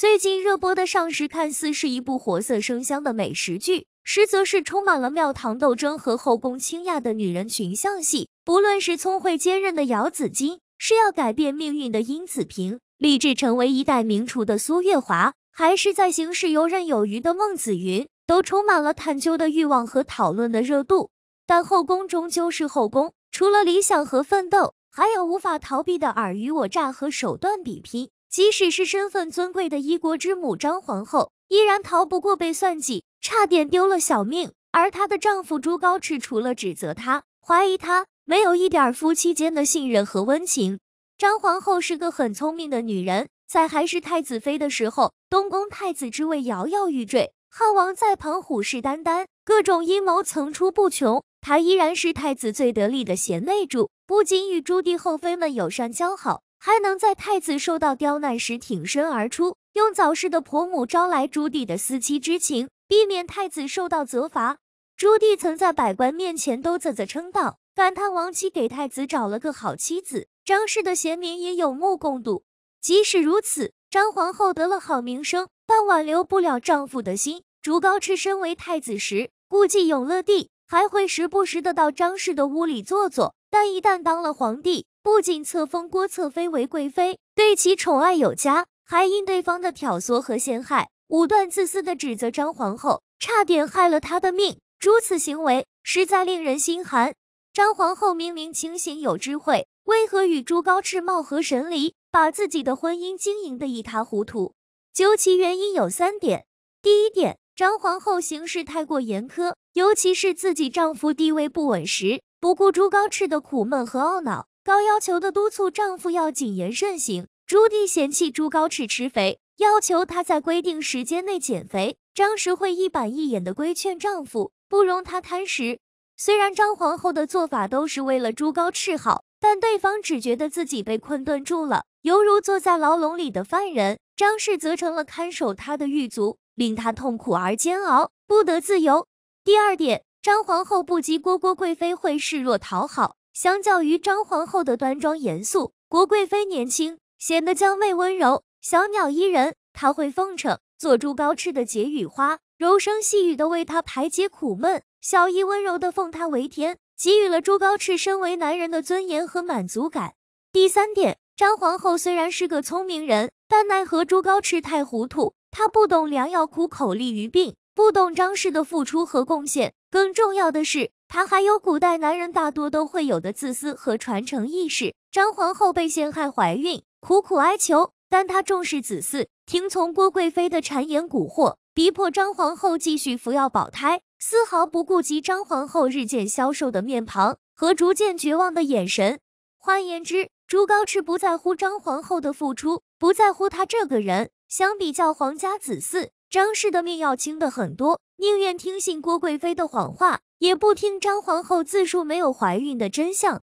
最近热播的《上食》看似是一部活色生香的美食剧，实则是充满了庙堂斗争和后宫倾轧的女人群像戏。不论是聪慧坚韧的姚子衿，是要改变命运的殷子平，立志成为一代名厨的苏月华，还是在行事游刃有余的孟子云，都充满了探究的欲望和讨论的热度。但后宫终究是后宫，除了理想和奋斗，还有无法逃避的尔虞我诈和手段比拼。即使是身份尊贵的一国之母张皇后，依然逃不过被算计，差点丢了小命。而她的丈夫朱高炽，除了指责她、怀疑她，没有一点夫妻间的信任和温情。张皇后是个很聪明的女人，在还是太子妃的时候，东宫太子之位摇摇欲坠，汉王在旁虎视眈眈，各种阴谋层出不穷。她依然是太子最得力的贤内助，不仅与朱棣后妃们友善交好。还能在太子受到刁难时挺身而出，用早逝的婆母招来朱棣的思妻之情，避免太子受到责罚。朱棣曾在百官面前都啧啧称道，感叹王妻给太子找了个好妻子。张氏的贤明也有目共睹。即使如此，张皇后得了好名声，但挽留不了丈夫的心。朱高炽身为太子时，估计永乐帝还会时不时的到张氏的屋里坐坐。但一旦当了皇帝，不仅册封郭侧妃为贵妃，对其宠爱有加，还因对方的挑唆和陷害，武断自私的指责张皇后，差点害了她的命。如此行为实在令人心寒。张皇后明明清醒有智慧，为何与朱高炽貌合神离，把自己的婚姻经营得一塌糊涂？究其原因有三点：第一点，张皇后行事太过严苛，尤其是自己丈夫地位不稳时。不顾朱高炽的苦闷和懊恼，高要求的督促丈夫要谨言慎行。朱棣嫌弃朱高炽吃肥，要求他在规定时间内减肥。张氏会一板一眼的规劝丈夫，不容他贪食。虽然张皇后的做法都是为了朱高炽好，但对方只觉得自己被困顿住了，犹如坐在牢笼里的犯人。张氏则成了看守他的狱卒，令他痛苦而煎熬，不得自由。第二点。张皇后不及郭郭贵妃会示弱讨好，相较于张皇后的端庄严肃，郭贵妃年轻，显得娇媚温柔，小鸟依人。她会奉承做朱高炽的解语花，柔声细语的为他排解苦闷。小姨温柔的奉他为天，给予了朱高炽身为男人的尊严和满足感。第三点，张皇后虽然是个聪明人，但奈何朱高炽太糊涂，他不懂良药苦口利于病，不懂张氏的付出和贡献。更重要的是，他还有古代男人大多都会有的自私和传承意识。张皇后被陷害怀孕，苦苦哀求，但她重视子嗣，听从郭贵妃的谗言蛊惑，逼迫张皇后继续服药保胎，丝毫不顾及张皇后日渐消瘦的面庞和逐渐绝望的眼神。换言之，朱高炽不在乎张皇后的付出，不在乎她这个人。相比较皇家子嗣。张氏的命要轻的很多，宁愿听信郭贵妃的谎话，也不听张皇后自述没有怀孕的真相。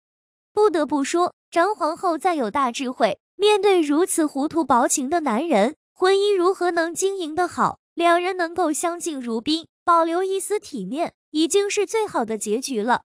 不得不说，张皇后再有大智慧，面对如此糊涂薄情的男人，婚姻如何能经营的好？两人能够相敬如宾，保留一丝体面，已经是最好的结局了。